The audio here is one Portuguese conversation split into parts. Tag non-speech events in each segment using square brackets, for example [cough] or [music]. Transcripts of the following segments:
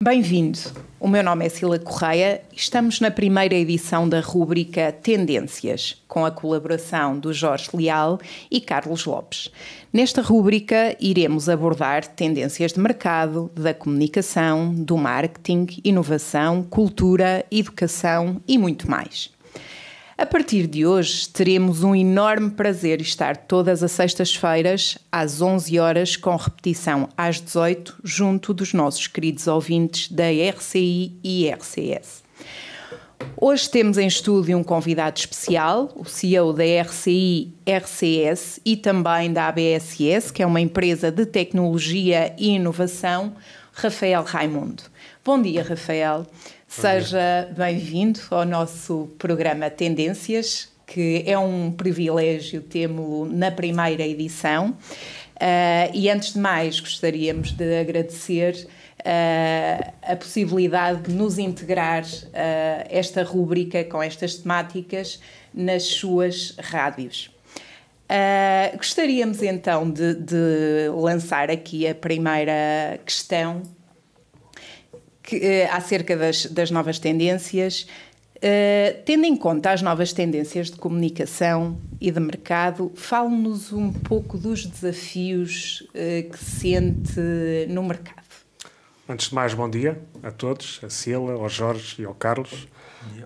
Bem-vindo. O meu nome é Sila Correia e estamos na primeira edição da rúbrica Tendências, com a colaboração do Jorge Leal e Carlos Lopes. Nesta rúbrica iremos abordar tendências de mercado, da comunicação, do marketing, inovação, cultura, educação e muito mais. A partir de hoje, teremos um enorme prazer estar todas as sextas-feiras, às 11 horas, com repetição às 18, junto dos nossos queridos ouvintes da RCI e RCS. Hoje temos em estúdio um convidado especial, o CEO da RCI RCS e também da ABSS, que é uma empresa de tecnologia e inovação, Rafael Raimundo. Bom dia, Rafael. Seja bem-vindo ao nosso programa Tendências, que é um privilégio tê-lo na primeira edição. Uh, e antes de mais, gostaríamos de agradecer uh, a possibilidade de nos integrar uh, esta rúbrica com estas temáticas nas suas rádios. gostaríamos então de, de lançar aqui a primeira questão que, uh, acerca das, das novas tendências. Uh, tendo em conta as novas tendências de comunicação e de mercado, fale-nos um pouco dos desafios uh, que sente no mercado. Antes de mais, bom dia a todos, a Sila, ao Jorge e ao Carlos.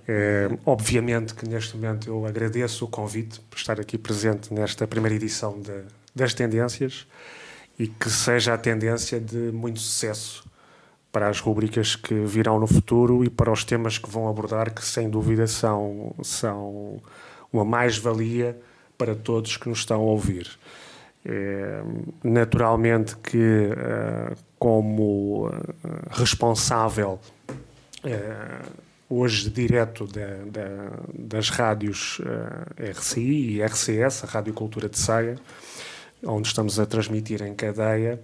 É, obviamente que neste momento eu agradeço o convite por estar aqui presente nesta primeira edição de, das tendências e que seja a tendência de muito sucesso para as rubricas que virão no futuro e para os temas que vão abordar, que sem dúvida são, são uma mais-valia para todos que nos estão a ouvir. É, naturalmente que, é, como é, responsável é, hoje direto da, das rádios RCI e RCS, a Rádio Cultura de Saia, onde estamos a transmitir em cadeia,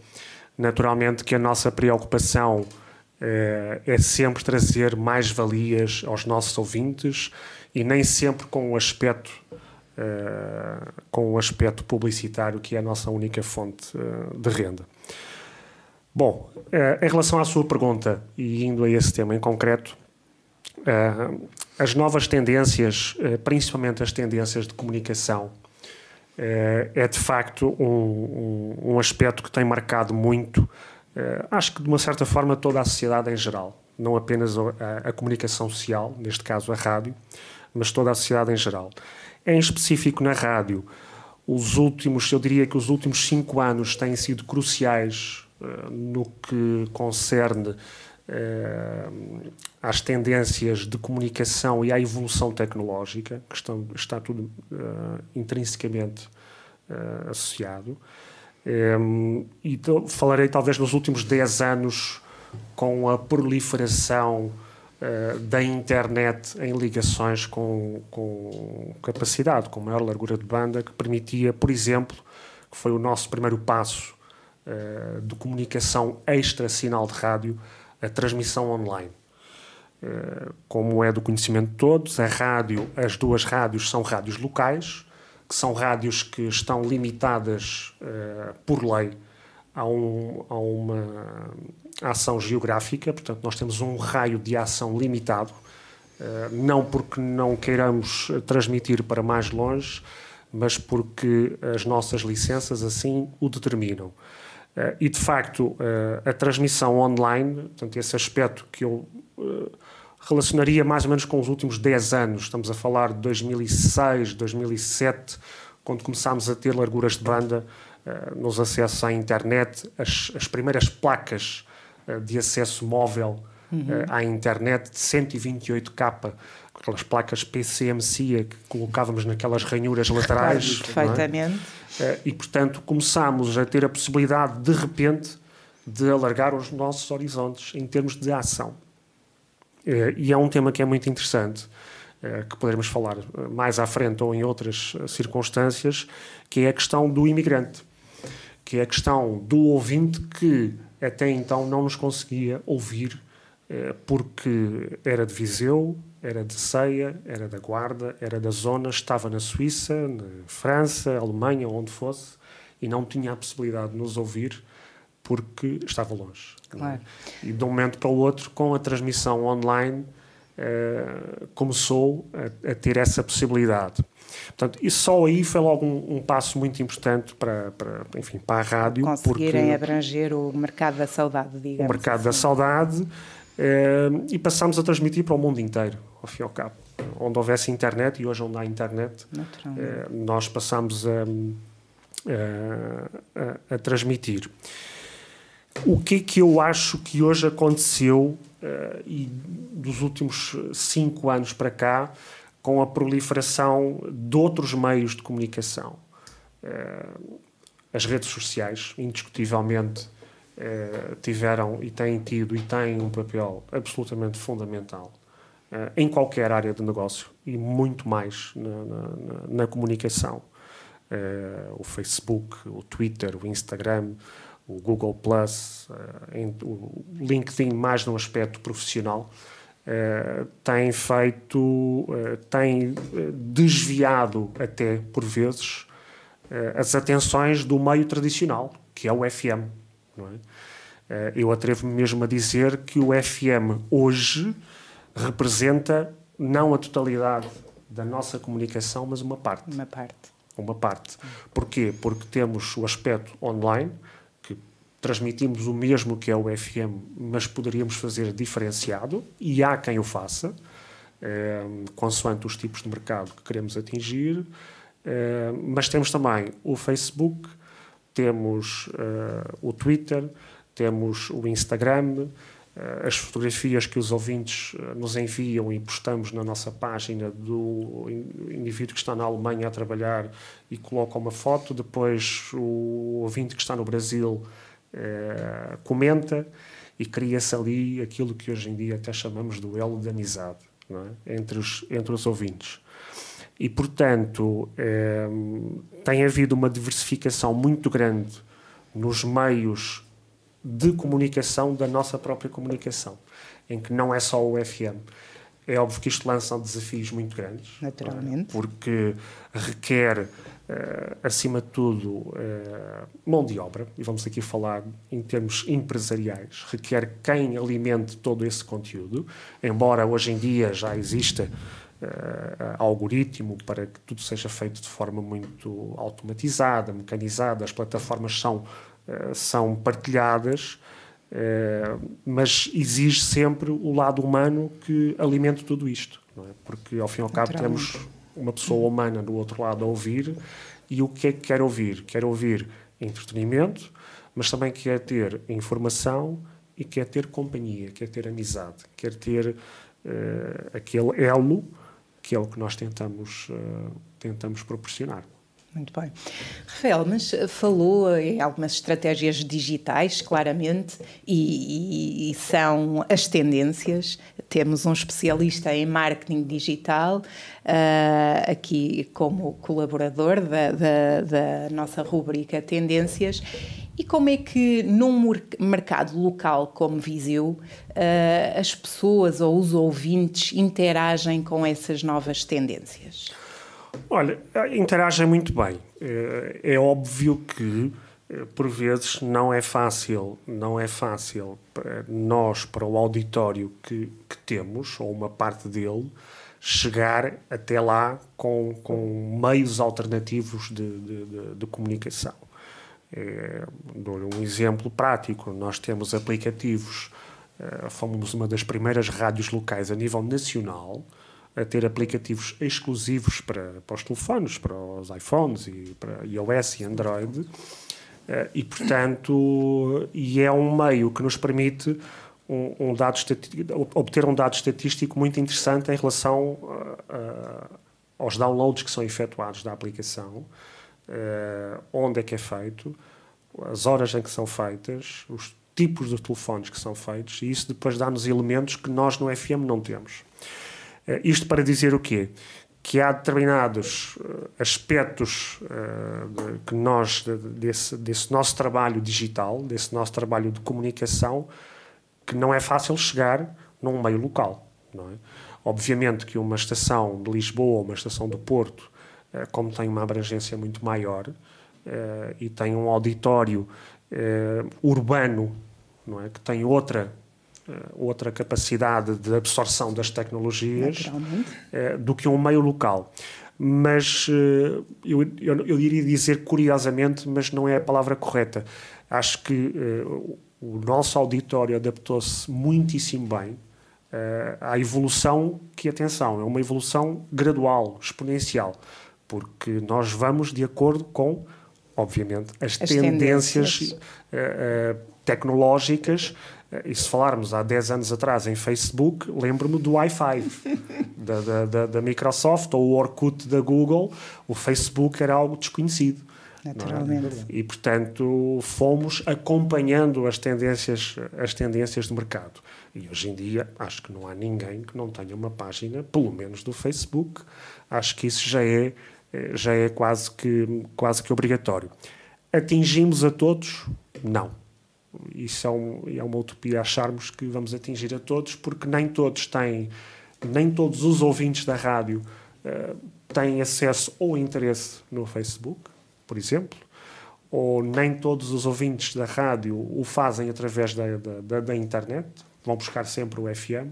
Naturalmente que a nossa preocupação é, é sempre trazer mais valias aos nossos ouvintes e nem sempre com o aspecto Uh, com o aspecto publicitário que é a nossa única fonte uh, de renda. Bom, uh, em relação à sua pergunta e indo a esse tema em concreto, as novas tendências, principalmente as tendências de comunicação é, é de facto um, um, aspecto que tem marcado muito, eh, acho que de uma certa forma, toda a sociedade em geral, não apenas a, a, comunicação social, neste caso a rádio, mas toda a sociedade em geral. Em específico na rádio, os últimos, eu diria que os últimos cinco anos têm sido cruciais eh, no que concerne uh, às tendências de comunicação e à evolução tecnológica, que estão, está tudo uh, intrinsecamente uh, associado. Um, e então, falarei talvez nos últimos 10 anos com a proliferação uh, da internet em ligações com, com capacidade, com maior largura de banda, que permitia, por exemplo, que foi o nosso primeiro passo de comunicação extra sinal de rádio, a transmissão online. Eh, como é do conhecimento de todos, a rádio, as duas rádios são rádios locais, que são rádios que estão limitadas eh, por lei a, um, a uma ação geográfica, portanto, nós temos um raio de ação limitado, eh, não porque não queiramos transmitir para mais longe, mas porque as nossas licenças assim o determinam. Eh, e, de facto, eh, a transmissão online, portanto, esse aspecto que eu eh, relacionaria mais ou menos com os últimos 10 anos, estamos a falar de 2006, 2007, quando começámos a ter larguras de banda nos acessos à internet, as, as primeiras placas de acesso móvel uhum. à internet de 128K, aquelas placas PCMC que colocávamos naquelas ranhuras laterais. É? Perfeitamente. Eh, e, portanto, começámos a ter a possibilidade, de repente, de alargar os nossos horizontes em termos de ação. Eh, e é um tema que é muito interessante, eh, que poderemos falar mais à frente ou em outras circunstâncias, que é a questão do imigrante, que é a questão do ouvinte que até então não nos conseguia ouvir porque era de Viseu, era de ceia, era da guarda, era da zona, estava na Suíça, na França, Alemanha, onde fosse, e não tinha a possibilidade de nos ouvir porque estava longe. É? Claro. E de um momento para o outro, com a transmissão online, eh, começou a, a, ter essa possibilidade. Portanto, e só aí foi logo um, um passo muito importante para, para, enfim, para a rádio. Conseguirem porque, abranger o mercado da saudade, digamos. O mercado assim. da saudade. Eh, e passámos a transmitir para o mundo inteiro ao fim e ao cabo. Onde houvesse internet, e hoje onde há internet, eh, nós passamos a, a, a, transmitir. O que é que eu acho que hoje aconteceu, eh, e dos últimos cinco anos para cá, com a proliferação de outros meios de comunicação? Eh, as redes sociais, indiscutivelmente, tiveram e têm tido e têm um papel absolutamente fundamental. Eh, em qualquer área de negócio e muito mais na, na, na comunicação. Uh, o Facebook, o Twitter, o Instagram, o Google Plus, eh, o LinkedIn mais no aspecto profissional, tem feito, tem desviado até por vezes as atenções do meio tradicional, que é o FM. É? Eu atrevo-me mesmo a dizer que o FM hoje representa não a totalidade da nossa comunicação, mas uma parte. Uma parte. Uma parte. Porquê? Porque temos o aspecto online, que transmitimos o mesmo que é o FM, mas poderíamos fazer diferenciado, e há quem o faça, eh, consoante os tipos de mercado que queremos atingir. Eh, mas temos também o Facebook, temos eh, o Twitter, temos o Instagram as fotografias que os ouvintes eh, nos enviam e postamos na nossa página do indivíduo que está na Alemanha a trabalhar e coloca uma foto, depois o ouvinte que está no Brasil eh, comenta e cria-se ali aquilo que hoje em dia até chamamos do elo de amizade é? entre, os, entre os ouvintes. E, portanto, eh, tem havido uma diversificação muito grande nos meios de comunicação da nossa própria comunicação, em que não é só o FM. É óbvio que isto lança desafios muito grandes. Naturalmente. Porque requer, uh, acima de tudo, uh, mão de obra, e vamos aqui falar em termos empresariais, requer quem alimente todo esse conteúdo, embora hoje em dia já exista Uh, algoritmo para que tudo seja feito de forma muito automatizada, mecanizada. As plataformas são eh, são partilhadas, eh, mas exige sempre o lado humano que alimente tudo isto, é? porque ao fim e ao cabo temos uma pessoa humana do outro lado a ouvir e o que é que quer ouvir? Quer ouvir entretenimento, mas também quer ter informação e quer ter companhia, quer ter amizade, quer ter eh, aquele elo que é o que nós tentamos, tentamos proporcionar. Muito bem. Rafael, mas eh, falou eh, em algumas estratégias digitais, claramente, e, e, são as tendências. Temos um especialista em marketing digital uh, aqui como colaborador da, da, da nossa rubrica Tendências. E como é que num mercado local como Viseu as pessoas ou os ouvintes interagem com essas novas tendências? Olha, interagem muito bem. Eh, é óbvio que eh, por vezes não é fácil, não é fácil nós para o auditório que, que temos ou uma parte dele chegar até lá com, com meios alternativos de, de, de, de comunicação. É, eh, dou um exemplo prático: nós temos aplicativos, fomos uma das primeiras rádios locais a nível nacional a ter aplicativos exclusivos para, para os telefones, para os iPhones e para iOS e Android. Eh, e, portanto, e é um meio que nos permite um, um dado obter um dado estatístico muito interessante em relação eh, eh, aos downloads que são efetuados da aplicação, onde é que é feito, as horas em que são feitas, os tipos de telefones que são feitos, e isso depois dá-nos elementos que nós no FM não temos. Eh, isto para dizer o quê? Que há determinados eh, aspectos eh, que nós, desse, desse nosso trabalho digital, desse nosso trabalho de comunicação, que não é fácil chegar num meio local. Não é? Obviamente que uma estação de Lisboa, uma estação do Porto, como tem uma abrangência muito maior e tem um auditório urbano, não é? que tem outra eh, outra capacidade de absorção das tecnologias eh, do que um meio local. Mas eh, eu, eu, eu, iria dizer curiosamente, mas não é a palavra correta. Acho que o nosso auditório adaptou-se muitíssimo bem à evolução que, atenção, é uma evolução gradual, exponencial, porque nós vamos de acordo com, obviamente, as, as tendências, tendências. Uh, uh, tecnológicas e se falarmos há 10 anos atrás em Facebook, lembro-me do i5 da, da, da, da, Microsoft ou o Orkut da Google. O Facebook era algo desconhecido. É? Naturalmente. É? E, portanto, fomos acompanhando as tendências, as tendências do mercado. E hoje em dia, acho que não há ninguém que não tenha uma página, pelo menos do Facebook. Acho que isso já é, já é quase, que, quase que obrigatório. Atingimos a todos? Não isso é, um, é uma utopia acharmos que vamos atingir a todos, porque nem todos têm, nem todos os ouvintes da rádio uh, têm acesso ou interesse no Facebook, por exemplo, ou nem todos os ouvintes da rádio o fazem através da, da, da internet, vão buscar sempre o FM.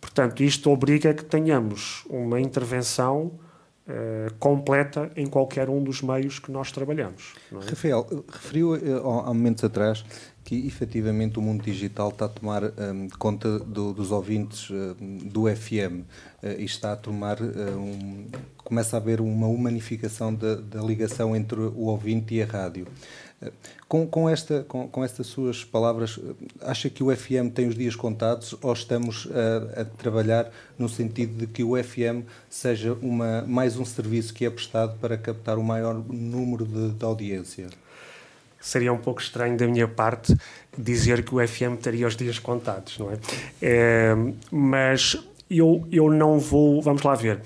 Portanto, isto obriga a que tenhamos uma intervenção uh, completa em qualquer um dos meios que nós trabalhamos. É? Rafael, referiu uh, há momentos atrás que efetivamente o mundo digital está a tomar um, conta do, dos ouvintes uh, do FM uh, eh, e está a tomar uh, um, começa a haver uma humanificação da, da, ligação entre o ouvinte e a rádio. Eh, com, com, esta, com, com estas suas palavras, eh, acha que o FM tem os dias contados ou estamos a, a trabalhar no sentido de que o FM seja uma, mais um serviço que é prestado para captar o maior número de, de audiência? seria um pouco estranho da minha parte dizer que o FM teria os dias contados, não é? é mas eu, eu não vou. Vamos lá ver.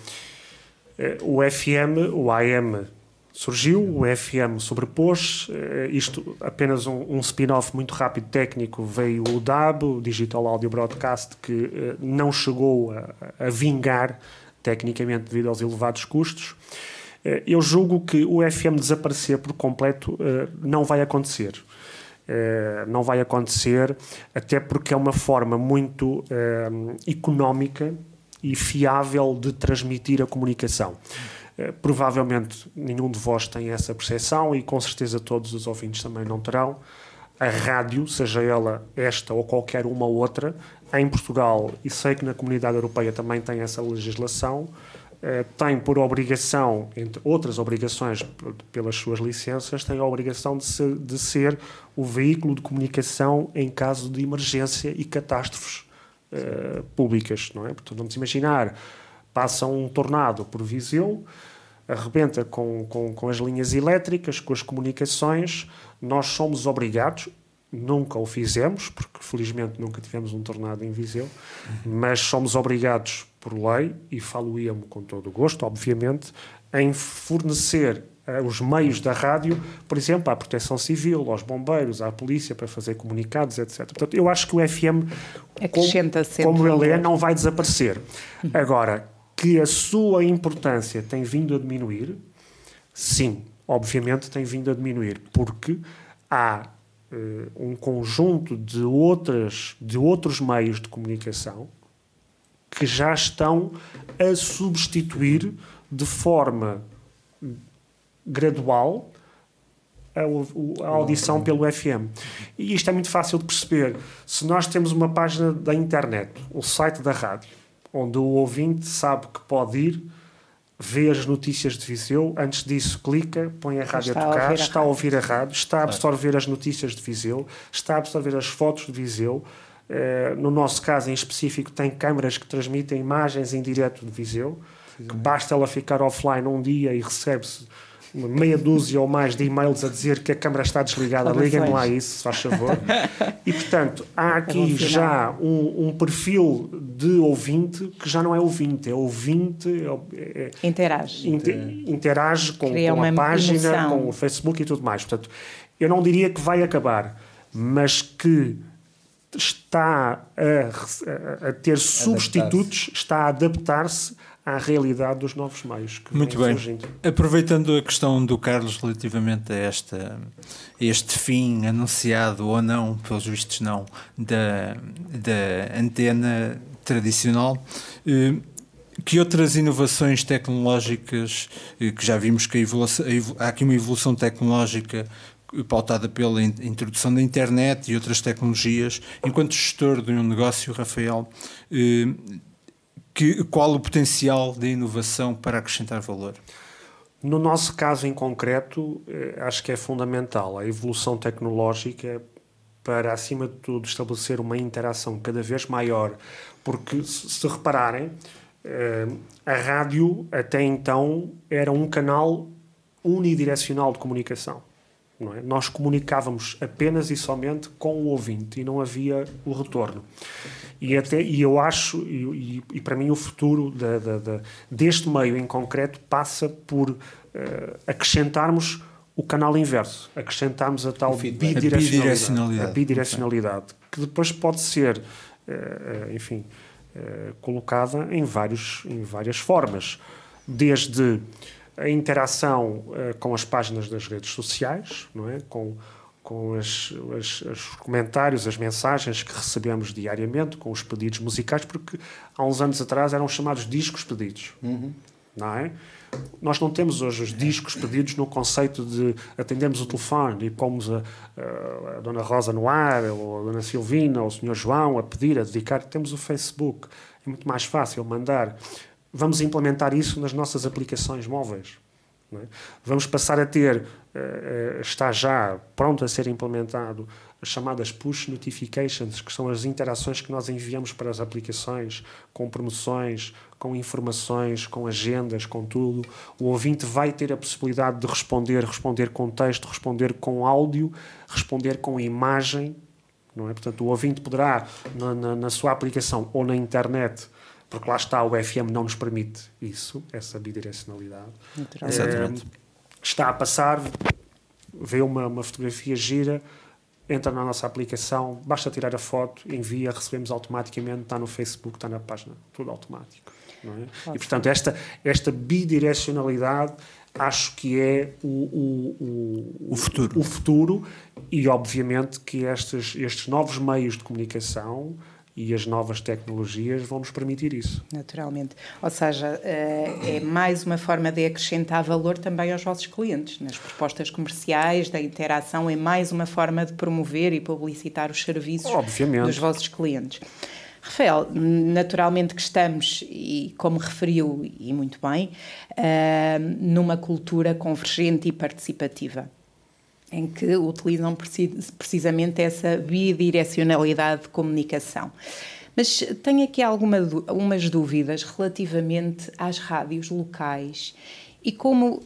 Eh, o FM, o AM surgiu, o FM sobrepôs, eh, isto apenas um, um spin-off muito rápido técnico, veio o DAB, o Digital Audio Broadcast, que não chegou a, a vingar tecnicamente devido aos elevados custos. Eh, eu julgo que o FM desaparecer por completo eh, não vai acontecer. Eh, não vai acontecer, até porque é uma forma muito económica e fiável de transmitir a comunicação. Provavelmente nenhum de vós tem essa percepção e com certeza todos os ouvintes também não terão. A rádio, seja ela esta ou qualquer uma outra, em Portugal, e sei que na comunidade europeia também tem essa legislação, eh, tem por obrigação, entre outras obrigações pelas suas licenças, tem a obrigação de ser, de ser o veículo de comunicação em caso de emergência e catástrofes uh, públicas, não é? Portanto, vamos imaginar, passa um tornado por Viseu, arrebenta com, com, com as linhas elétricas, com as comunicações, nós somos obrigados, nunca o fizemos, porque felizmente nunca tivemos um tornado em Viseu, mas somos obrigados por lei, e falo-ia-me com todo o gosto, obviamente, em fornecer uh, os meios da rádio, por exemplo, à Proteção Civil, aos bombeiros, à polícia, para fazer comunicados, etc. Portanto, eu acho que o FM, Acrescenta como, como ele é, não vai desaparecer. Uhum. Agora, que a sua importância tem vindo a diminuir, sim, obviamente tem vindo a diminuir, porque há uh, um conjunto de, outras, de outros meios de comunicação que já estão a substituir de forma gradual a, audição pelo FM. E isto é muito fácil de perceber. Se nós temos uma página da internet, o site da rádio, onde o ouvinte sabe que pode ir, ver as notícias de Viseu, antes disso clica, põe a rádio está a tocar, a está a ouvir a rádio, está a absorver as notícias de Viseu, está a absorver as fotos de Viseu, eh, no nosso caso em específico, tem câmaras que transmitem imagens em direto de Viseu, que basta ela ficar offline um dia e recebe-se meia dúzia ou mais de e-mails a dizer que a câmara está desligada, liguem-me lá isso, se faz favor. E, portanto, há é aqui é já um, um, perfil de ouvinte que já não é ouvinte, é ouvinte... É, é, é interage. interage com, com a página, emoção. com o Facebook e tudo mais. Portanto, eu não diria que vai acabar, mas que está a, a, ter substitutos, está a adaptar-se à realidade dos novos meios que Muito bem. Surgindo. Aproveitando a questão do Carlos relativamente a esta, este fim anunciado ou não, pelos vistos não, da, da antena tradicional, eh, que outras inovações tecnológicas, eh, que já vimos que a evolução, há aqui uma evolução tecnológica pautada pela introdução da internet e outras tecnologias. Enquanto gestor de um negócio, Rafael, eh, que, qual o potencial da inovação para acrescentar valor? No nosso caso em concreto, eh, acho que é fundamental a evolução tecnológica para, acima de tudo, estabelecer uma interação cada vez maior. Porque, se repararem, eh, a rádio até então era um canal unidirecional de comunicação é? Nós comunicávamos apenas e somente com o ouvinte e não havia o retorno. E, até, e eu acho, e, e, e para mim o futuro da, da, da, deste meio em concreto passa por uh, acrescentarmos o canal inverso, acrescentarmos a tal bidirecionalidade, a bidirecionalidade, que depois pode ser, uh, enfim, uh, colocada em, vários, em várias formas, desde a interação uh, com as páginas das redes sociais, não é? com, com as, as, os comentários, as mensagens que recebemos diariamente, com os pedidos musicais, porque há uns anos atrás eram chamados discos pedidos. Uhum. Não é? Nós não temos hoje os discos pedidos no conceito de atendemos o telefone e pomos a, a, a Dona Rosa no ar, ou a Dona Silvina, ou o Senhor João a pedir, a dedicar. Temos o Facebook. É muito mais fácil mandar vamos implementar isso nas nossas aplicações móveis. É? Vamos passar a ter, eh, eh, está já pronto a ser implementado, as chamadas push notifications, que são as interações que nós enviamos para as aplicações, com promoções, com informações, com agendas, com tudo. O ouvinte vai ter a possibilidade de responder, responder com texto, responder com áudio, responder com imagem. Não é? Portanto, o ouvinte poderá, na, na, na sua aplicação ou na internet, porque lá está, o FM não nos permite isso, essa bidirecionalidade. Eh, Exatamente. É, está a passar, vê uma, uma fotografia gira, entra na nossa aplicação, basta tirar a foto, envia, recebemos automaticamente, está no Facebook, está na página, tudo automático. É? E portanto, esta, esta bidirecionalidade acho que é o, o, o, o, futuro. o futuro e obviamente que estes, estes novos meios de comunicação e as novas tecnologias vão nos permitir isso. Naturalmente. Ou seja, eh, é mais uma forma de acrescentar valor também aos vossos clientes, nas propostas comerciais, da interação, é mais uma forma de promover e publicitar os serviços Obviamente. dos vossos clientes. Rafael, naturalmente que estamos, e como referiu, e muito bem, eh, numa cultura convergente e participativa em que utilizam precisamente essa bidirecionalidade de comunicação. Mas tenho aqui algumas dúvidas relativamente às rádios locais e como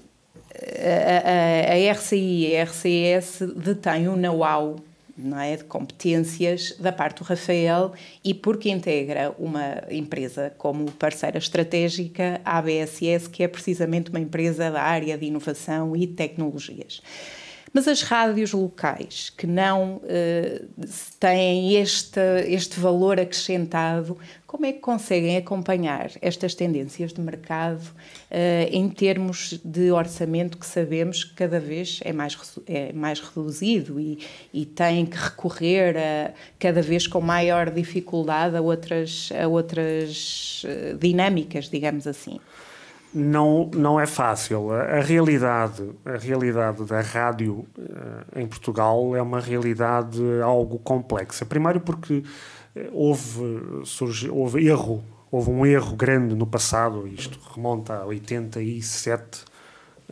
eh, a, a, a RCI e a RCS detêm o know-how não é, de competências da parte do Rafael e porque integra uma empresa como parceira estratégica, a ABSS, que é precisamente uma empresa da área de inovação e tecnologias. Mas as rádios locais, que não uh, têm este, este valor acrescentado, como é que conseguem acompanhar estas tendências de mercado uh, em termos de orçamento que sabemos que cada vez é mais, é mais reduzido e, e têm que recorrer a, cada vez com maior dificuldade a outras, a outras uh, dinâmicas, digamos assim? não, não é fácil. A, a, realidade, a realidade da rádio uh, em Portugal é uma realidade algo complexa. Primeiro porque eh, houve, surge, houve erro, houve um erro grande no passado, isto remonta a 87, uh,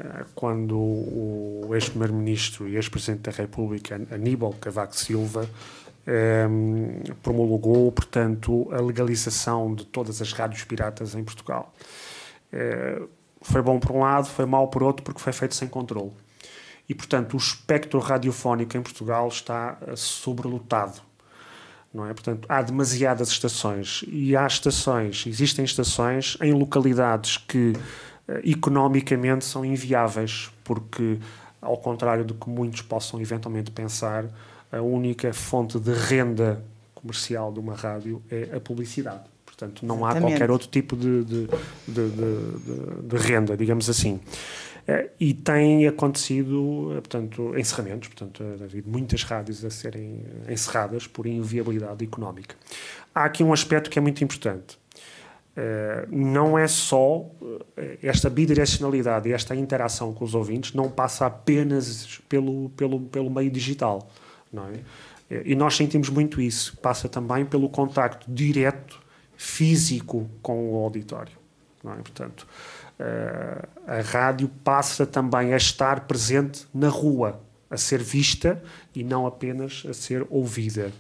eh, quando o ex-primeiro-ministro e ex-presidente da República, Aníbal Cavaco Silva, um, ehm, promulgou, portanto, a legalização de todas as rádios piratas em Portugal foi bom por um lado, foi mau por outro, porque foi feito sem controle. E, portanto, o espectro radiofónico em Portugal está eh, sobrelotado. Não é? Portanto, há demasiadas estações. E há estações, existem estações em localidades que eh, economicamente são inviáveis, porque, ao contrário do que muitos possam eventualmente pensar, a única fonte de renda comercial de uma rádio é a publicidade. Portanto, não Exatamente. há qualquer outro tipo de, de, de, de renda, digamos assim. É, e tem acontecido, é, portanto, encerramentos, portanto, havido é, muitas rádios a serem eh, encerradas por inviabilidade económica. Há aqui um aspecto que é muito importante. Eh, não é só eh, esta bidirecionalidade e esta interação com os ouvintes, não passa apenas pelo, pelo, pelo meio digital, não é? E nós sentimos muito isso. Passa também pelo contacto direto físico com o auditório. É? Portanto, eh, a rádio passa também a estar presente na rua, a ser vista e não apenas a ser ouvida.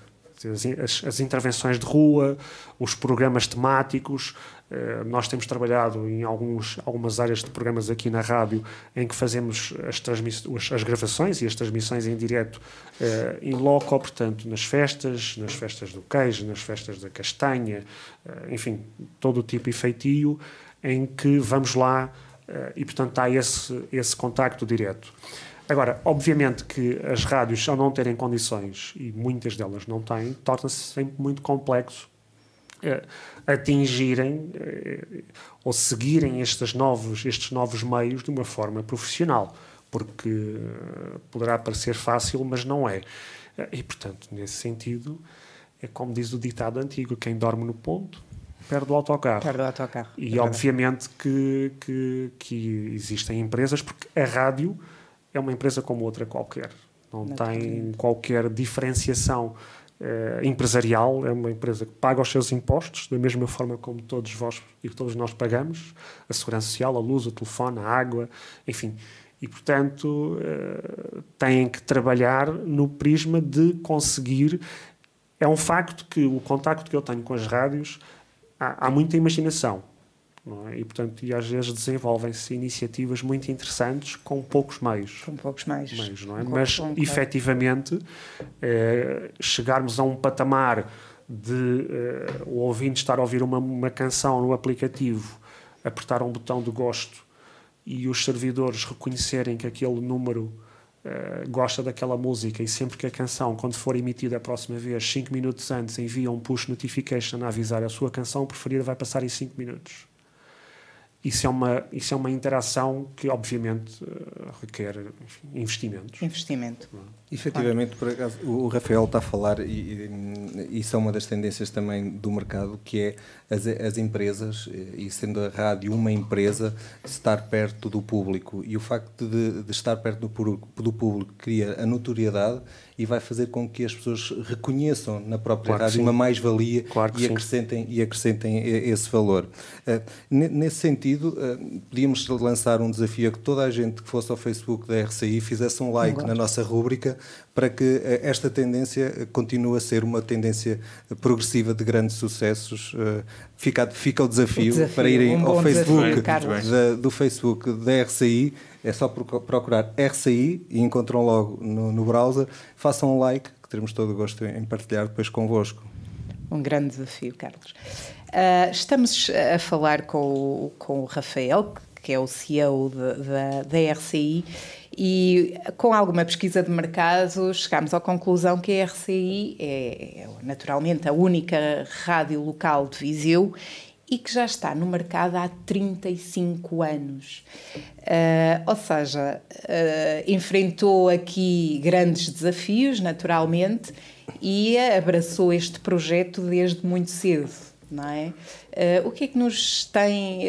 As, as intervenções de rua, os programas temáticos, eh, nós temos trabalhado em alguns, algumas áreas de programas aqui na rádio em que fazemos as, as gravações e as transmissões em direto em eh, loco, portanto, nas festas, nas festas do queijo, nas festas da castanha, eh, enfim, todo o tipo e feitio, em que vamos lá e, portanto, há esse, esse contacto direto. Agora, obviamente que as rádios, ao não terem condições, e muitas delas não têm, torna-se sempre muito complexo eh, atingirem eh, ou seguirem estes novos, estes novos meios de uma forma profissional, porque eh, poderá parecer fácil, mas não é. E, portanto, nesse sentido, é como diz o ditado antigo: quem dorme no ponto perde o autocarro. Perde o autocarro. E, é obviamente, que, que, que existem empresas, porque a rádio é uma empresa como outra qualquer. Não, não tem, tem qualquer diferenciação eh, empresarial, é uma empresa que paga os seus impostos, da mesma forma como todos vós e todos nós pagamos, a segurança social, a luz, o telefone, a água, enfim. E, portanto, eh, têm que trabalhar no prisma de conseguir. É um facto que o contacto que eu tenho com as rádios, há, há muita imaginação é? E, portanto, e às vezes desenvolvem-se iniciativas muito interessantes com poucos meios. Com poucos meios. meios não é? Com Mas, com efetivamente, é, chegarmos a um patamar de é, o ouvinte estar a ouvir uma, uma canção no aplicativo, apertar um botão de gosto e os servidores reconhecerem que aquele número eh, gosta daquela música e sempre que a canção, quando for emitida a próxima vez, 5 minutos antes, envia um push notification a avisar a sua canção preferida vai passar em 5 minutos isso é uma isso é uma interação que obviamente eh, requer enfim, investimentos investimento efetivamente por acaso o Rafael está a falar e, e isso é uma das tendências também do mercado que é as, as empresas eh, e sendo a rádio uma empresa estar perto do público e o facto de, de estar perto do, do público cria a notoriedade e vai fazer com que as pessoas reconheçam na própria claro rádio uma mais-valia claro e, acrescentem, e acrescentem esse valor. Eh, nesse sentido, eh, podíamos lançar um desafio a que toda a gente que fosse ao Facebook da RCI fizesse um like claro. na nossa rúbrica para que eh, esta tendência continue a ser uma tendência progressiva de grandes sucessos. Fica, fica o, desafio o desafio para irem um ao Facebook da, do Facebook da RCI é só procurar RCI e encontram logo no, no browser. Façam um like, que teremos todo o gosto em partilhar depois convosco. Um grande desafio, Carlos. Uh, estamos a falar com o, com o Rafael, que é o CEO da, da RCI, e com alguma pesquisa de mercado chegámos à conclusão que a RCI é, é naturalmente a única rádio local de Viseu e que já está no mercado há 35 anos. Uh, ou seja, uh, enfrentou aqui grandes desafios, naturalmente, e abraçou este projeto desde muito cedo não é? Uh, o que é que nos tem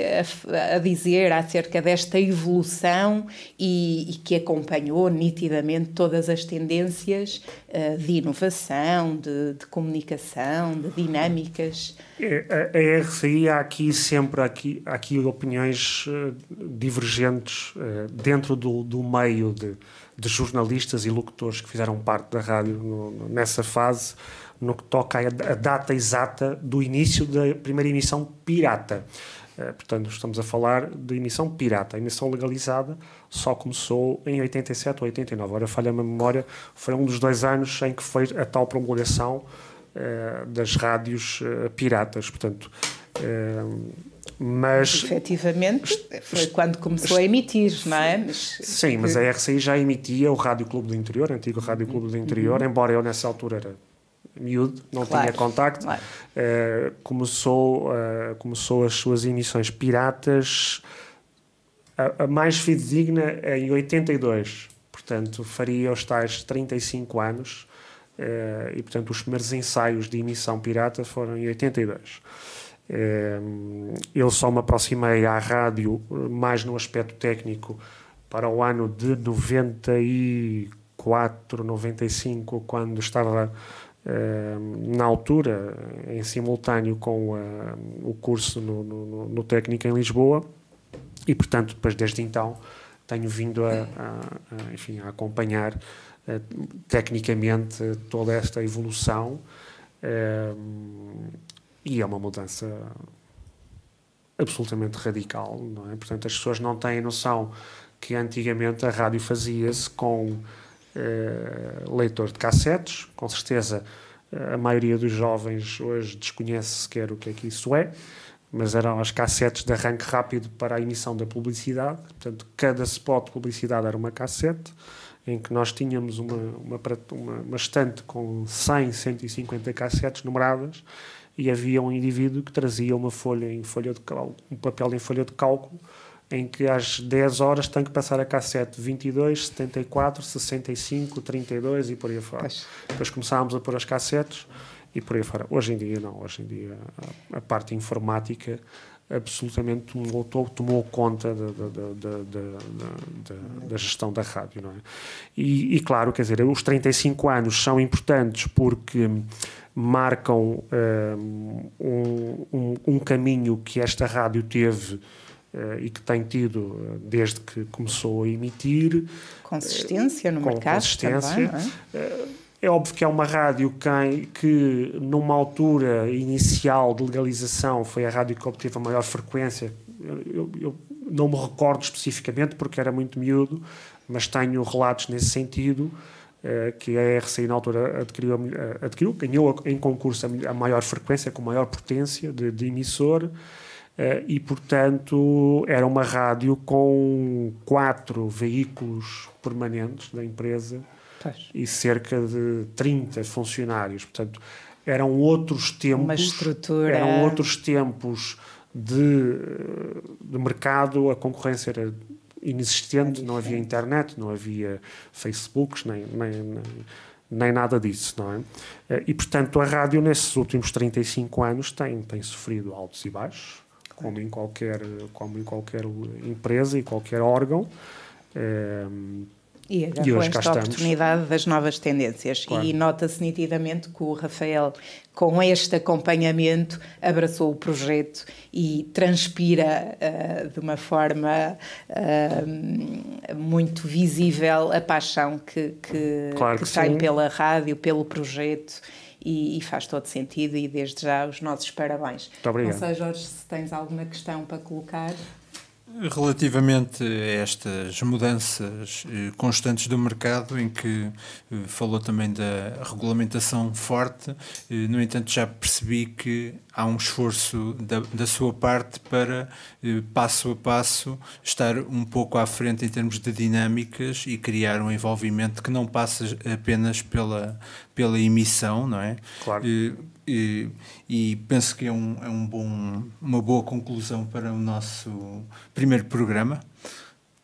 a, a dizer acerca desta evolução e, e, que acompanhou nitidamente todas as tendências uh, de inovação, de, de, comunicação, de dinâmicas? É, a, a RCI há aqui sempre aqui, aqui opiniões eh, divergentes dentro do, do meio de, de jornalistas e locutores que fizeram parte da rádio no, nessa fase no que toca à data exata do início da primeira emissão pirata. Eh, portanto, estamos a falar de emissão pirata. A emissão legalizada só começou em 87 ou 89. Agora falha-me a memória, foi um dos dois anos em que foi a tal promulgação eh, das rádios eh, piratas. Portanto, mas. Efetivamente, foi quando começou a emitir, não é? Mas, sim, mas a RCI já emitia o Rádio Clube do Interior, antigo Rádio Clube do uhum. Interior, uhum. embora eu nessa altura era miúdo, não claro, tinha contacto. Claro. Uh, começou, uh, começou as suas emissões piratas, a, a, mais fidedigna em 82, portanto faria os tais 35 anos, uh, e portanto os primeiros ensaios de emissão pirata foram em 82. Eu só me aproximei à rádio mais no aspecto técnico para o ano de 94, 95, quando estava eh, na altura, em simultâneo com a, eh, o curso no, no, no, técnico em Lisboa, e portanto, depois desde então, tenho vindo a, a, a enfim, a acompanhar eh, tecnicamente toda esta evolução e é uma mudança absolutamente radical, não é? Portanto, as pessoas não têm noção que antigamente a rádio fazia-se com eh, leitor de cassetes, com certeza eh, a maioria dos jovens hoje desconhece sequer o que é que isso é, mas eram as cassetes de arranque rápido para a emissão da publicidade. Portanto, cada spot de publicidade era uma cassete, em que nós tínhamos uma, uma, uma, uma estante com 100, 150 cassetes numeradas e havia um indivíduo que trazia uma folha em folha de cálculo, um papel em folha de cálculo em que às 10 horas tem que passar a cassete 22, 74, 65, 32 e por aí fora. Pois. Depois começámos a pôr as cassetes e por aí fora. Hoje em dia não, hoje em dia a, a parte informática absolutamente tomou, tomou conta da, da, da, da, gestão da rádio, não é? E, e, claro, quer dizer, os 35 anos são importantes porque marcam eh, um, um, um caminho que esta rádio teve eh, e que tem tido, eh, desde que começou a emitir. Eh, consistência no com mercado. Consistência. Também, é? é? óbvio que é uma rádio que, que, numa altura inicial de legalização, foi a rádio que obteve a maior frequência. Eu, eu não me recordo especificamente, porque era muito miúdo, mas tenho relatos nesse sentido. que a RCI na altura adquiriu, adquiriu ganhou em concurso a, maior frequência, com maior potência de, de emissor. Eh, e, portanto, era uma rádio com quatro veículos permanentes da empresa pois. e cerca de 30 funcionários. Portanto, eram outros tempos. Uma estrutura. Eram outros tempos de, eh, de mercado, a concorrência era inexistente, não havia internet, não havia Facebooks, nem, nem, nem nada disso, não é? Eh, e, portanto, a rádio, nesses últimos 35 anos, tem, tem sofrido altos e baixos como em qualquer, como em qualquer empresa e qualquer órgão. É, e eh, agora e com esta estamos. oportunidade das novas tendências. Claro. E nota-se nitidamente que o Rafael, com este acompanhamento, abraçou o projeto e transpira uh, de uma forma uh, muito visível a paixão que, que, claro que, que tem sim. pela rádio, pelo projeto e, e, faz todo sentido e desde já os nossos parabéns. Muito obrigado. Não sei, Jorge, se tens alguma questão para colocar. Relativamente a estas mudanças eh, constantes do mercado, em que eh, falou também da regulamentação forte, eh, no entanto já percebi que há um esforço da, da sua parte para, passo a passo, estar um pouco à frente em termos de dinâmicas e criar um envolvimento que não passa apenas pela, pela emissão, não é? Claro. E, e, eh, e penso que é, um, é um bom, uma boa conclusão para o nosso primeiro programa.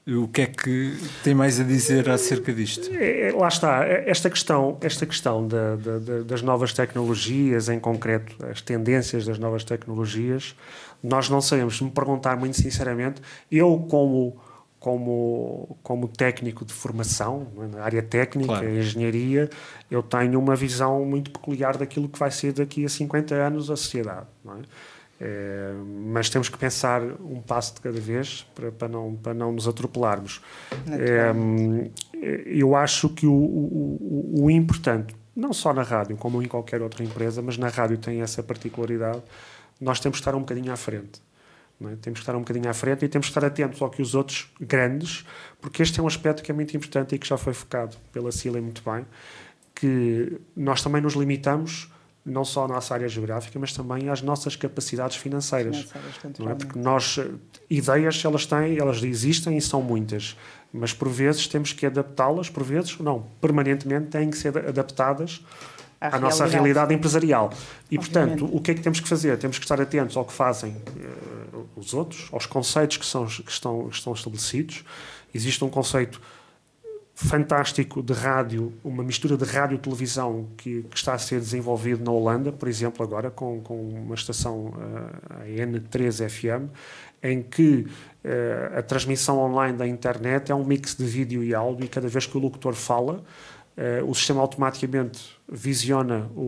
O que é que tem mais a dizer acerca disto? É, é, lá está, é, esta questão, esta questão da, da, das novas tecnologias, em concreto, as tendências das novas tecnologias, nós não sabemos. Se me perguntar muito sinceramente, eu, como como, como técnico de formação, é? na área técnica, claro. engenharia, eu tenho uma visão muito peculiar daquilo que vai ser daqui a 50 anos a sociedade. É? É, mas temos que pensar um passo de cada vez para, para, não, para não nos atropelarmos. É, eu acho que o, o, o, o importante, não só na rádio, como em qualquer outra empresa, mas na rádio tem essa particularidade, nós temos que estar um bocadinho à frente. É? Temos que estar um bocadinho à frente e temos que estar atentos ao que os outros grandes, porque este é um aspecto que é muito importante e que já foi focado pela Cília muito bem, que nós também nos limitamos não só à nossa área geográfica, mas também às nossas capacidades financeiras. financeiras não é? Porque nós, ideias, elas têm, elas existem e são muitas, mas por vezes temos que adaptá-las, por vezes, não, permanentemente têm que ser adaptadas à, à nossa realidade empresarial. E, Obviamente. portanto, o que é que temos que fazer? Temos que estar atentos ao que fazem eh, os outros, aos conceitos que, são, que, estão, que estão estabelecidos. Existe um conceito fantástico de rádio, uma mistura de rádio e televisão que, que, está a ser desenvolvido na Holanda, por exemplo, agora com, com uma estação, eh, a N3FM, em que eh, a transmissão online da internet é um mix de vídeo e áudio e cada vez que o locutor fala, eh, o sistema automaticamente visiona o,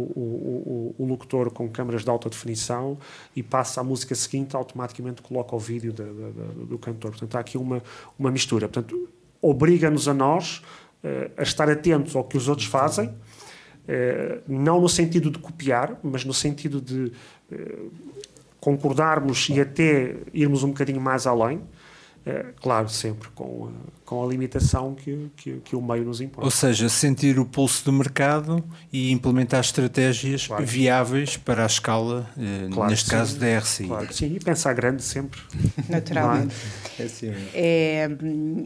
o, o, o locutor com câmaras de alta definição e passa à música seguinte, automaticamente coloca o vídeo do cantor. Portanto, há aqui uma, uma mistura. Portanto, obriga-nos a nós eh, a estar atentos ao que os outros fazem, eh, não no sentido de copiar, mas no sentido de concordarmos e até irmos um bocadinho mais além, claro, sempre com com a limitação que, que, que, o meio nos impõe. Ou seja, sentir o pulso do mercado e implementar estratégias claro. viáveis para a escala, eh, claro neste caso sim. da RCI. Claro que sim, e pensar grande sempre. [laughs] Naturalmente. É? É, assim é?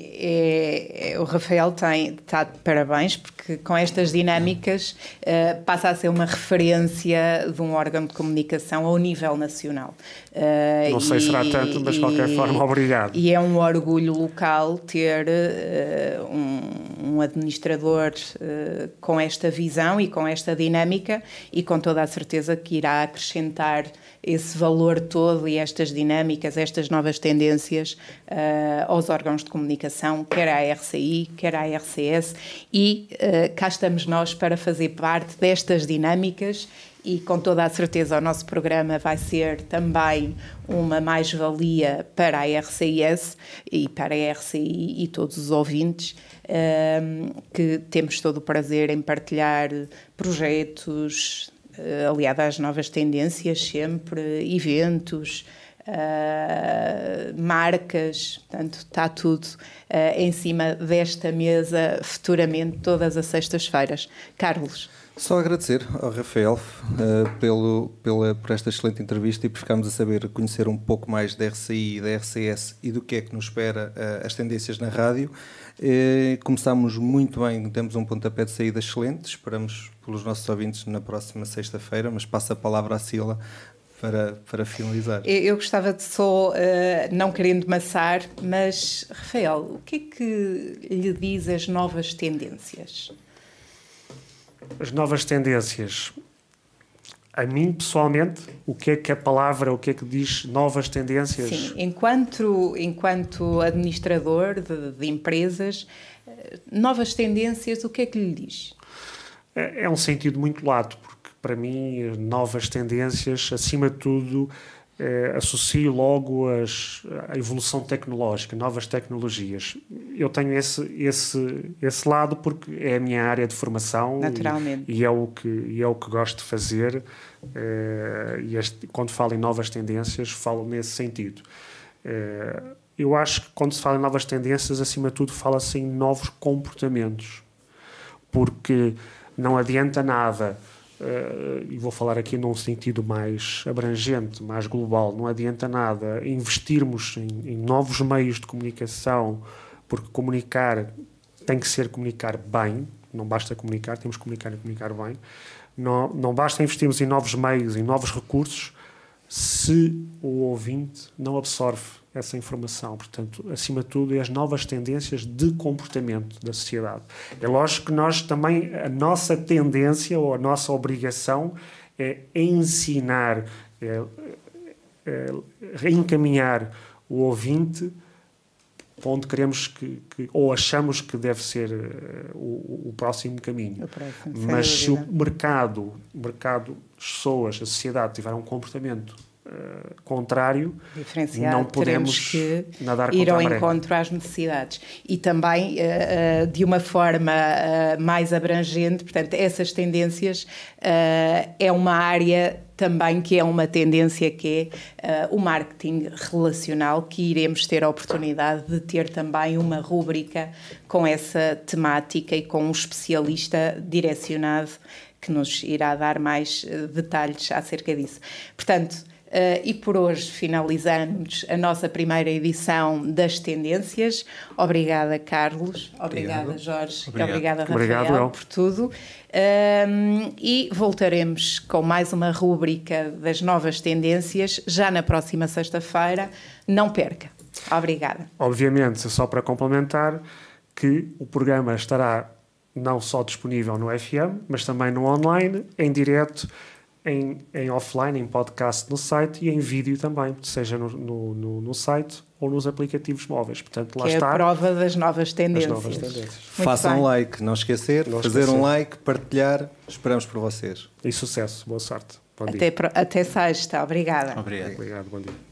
é, é, o Rafael tem, está de parabéns, porque com estas dinâmicas eh, passa a ser uma referência de um órgão de comunicação ao nível nacional. Eh, Não sei se será tanto, mas de qualquer forma, obrigado. E é um orgulho local ter eh, um, um, administrador eh, com esta visão e com esta dinâmica e com toda a certeza que irá acrescentar esse valor todo e estas dinâmicas, estas novas tendências eh, aos órgãos de comunicação, quer à RCI, quer à RCS, e cá estamos nós para fazer parte destas dinâmicas e com toda a certeza o nosso programa vai ser também uma mais-valia para a RCIS e para a RCI e todos os ouvintes, ehm, que temos todo o prazer em partilhar projetos eh, aliados às novas tendências, sempre, eventos. Uh, marcas, portanto, está tudo uh, em cima desta mesa futuramente, todas as sextas-feiras. Carlos. Só agradecer ao Rafael uh, pelo, pela, por esta excelente entrevista e por ficarmos a saber, conhecer um pouco mais da RCI e da RCS e do que é que nos espera uh, as tendências na rádio. Uh, eh, começámos muito bem, demos um pontapé de saída excelente, esperamos pelos nossos ouvintes na próxima sexta-feira, mas passo a palavra à Sila para, para finalizar. Eu, gostava de só, uh, não querendo maçar, mas Rafael, o que é que lhe diz as novas tendências? as novas tendências. A mim, pessoalmente, o que é que a palavra, o que é que diz novas tendências? Sim, enquanto, enquanto administrador de, de empresas, eh, novas tendências, o que é que lhe diz? É, é um sentido muito lato, porque para mim, novas tendências, acima de tudo, eh, associo logo as, a evolução tecnológica, novas tecnologias. Eu tenho esse, esse, esse lado porque é a minha área de formação. Naturalmente. E, e é, o que, e é o que gosto de fazer. Eh, e este, quando falo em novas tendências, falo nesse sentido. Eh, eu acho que quando se fala em novas tendências, acima de tudo, fala-se em novos comportamentos. Porque não adianta nada Uh, e vou falar aqui num sentido mais abrangente, mais global, não adianta nada investirmos em, em novos meios de comunicação, porque comunicar tem que ser comunicar bem, não basta comunicar, temos que comunicar e comunicar bem. Não, não basta investirmos em novos meios, em novos recursos, se o ouvinte não absorve essa informação. Portanto, acima de tudo, é as novas tendências de comportamento da sociedade. É lógico que nós também, a nossa tendência ou a nossa obrigação é ensinar, é, é, é encaminhar o ouvinte para onde queremos que, que, ou achamos que deve ser uh, o, o, próximo caminho. próximo, Mas se o mercado, o mercado, as pessoas, a sociedade tiver um comportamento eh, contrário, não podemos que nadar ir ao encontro às necessidades e também uh, uh, de uma forma mais abrangente. Portanto, essas tendências é uma área também que é uma tendência que é uh, o marketing relacional, que iremos ter a oportunidade de ter também uma rúbrica com essa temática e com um especialista direcionado que nos irá dar mais detalhes acerca disso. Portanto, Uh, e por hoje finalizamos a nossa primeira edição das Tendências. Obrigada, Carlos. Obrigado. Obrigada, Jorge. Obrigado. Obrigada, Rafael, Obrigado, por tudo. Uh, e voltaremos com mais uma rúbrica das novas tendências já na próxima sexta-feira. Não perca. Obrigada. Obviamente, só para complementar, que o programa estará não só disponível no FM, mas também no online, em direto em, em offline, em podcast no site e em vídeo também, seja no, no, no, site ou nos aplicativos móveis. Portanto, lá que está. É a prova das novas tendências. Novas tendências. Façam um like, não esquecer, não fazer esquecer. um like, partilhar. Esperamos por vocês. E sucesso, boa sorte. Bom até, dia. Pro, até sexta, obrigada. Obrigado. Obrigado, bom dia.